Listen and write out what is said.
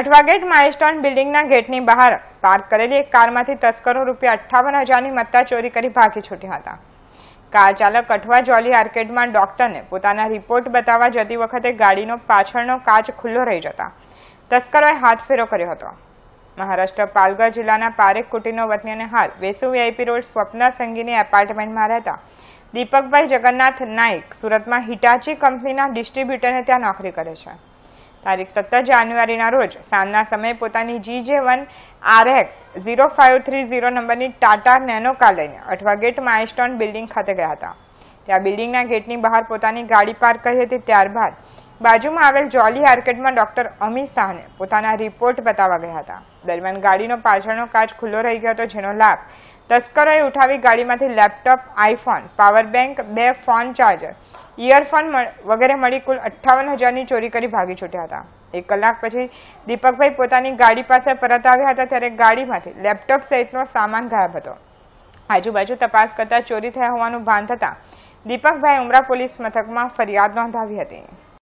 Athwa gate milestone બિલ્ડિંગના ગેટની બહાર park કરેલી એક કારમાંથી તસ્કરો રૂપિયા અઠ્ઠાવન હજારની મત્તા ચોરી કરી ભાગી છૂટ્યા હતા કાર ચાલક અઠવા જોલી આર્કેડમાં ડોક્ટરને પોતાના રિપોર્ટ બતાવવા જતી વખતે ગાડીનો પાછળનો કાચ ખુલ્લો રહી જતા તસ્કરોએ હાથ ફેરો કર્યો હતો મહારાષ્ટ્ર પાલઘર જિલ્લાના પારેખ કુટીનો વતનીને હાલ વેસુ વીઆઈપી રોડ સ્વપ્ન સંગીની એપાર્ટમેન્ટમાં રહેતા દીપકભાઈ જગન્નાથ નાઇક સુરતમાં હિટાચી કંપનીના ડિસ્ટ્રીબ્યુટરને ત્યાં નોકરી કરે છે તારીખ સત્તર જાન્યુઆરીના રોજ સાંજના સમયે પોતાની G J one RX zero five three zero નંબરની ટાટા નેનો કાર લઈને અઠવા ગેટ માઇલસ્ટોન બિલ્ડિંગ ખાતે ગયા હતા ત્યાં બિલ્ડિંગના ગેટની બહાર પોતાની ગાડી પાર્ક કરી હતી ત્યારબાદ બાજુમાં આવેલ જોલી આર્કેડમાં ડોક્ટર અમિત શાહને પોતાના રિપોર્ટ બતાવવા ગયા હતા દરમિયાન ગાડીનો પાછળનો કાચ ખુલ્લો રહી ગયો હતો જેનો લાભ તસ્કરોએ ઉઠાવી ગાડીમાંથી લેપટોપ આઈફોન પાવર બેંક બે ફોન ચાર્જર ઇયરફોન વગેરે મળી કુલ અઠ્ઠાવન હજારની ચોરી કરી ભાગી છૂટ્યા હતા એક કલાક પછી દીપકભાઈ પોતાની ગાડી પાસે પરત આવ્યા હતા ત્યારે ગાડીમાંથી લેપટોપ સહિતનો સામાન ગાયબ હતો આજુબાજુ તપાસ કરતા ચોરી થયા હોવાનું ભાન થતાં દીપકભાઈ ઉમરા પોલીસ મથકમાં ફરિયાદ નોંધાવી હતી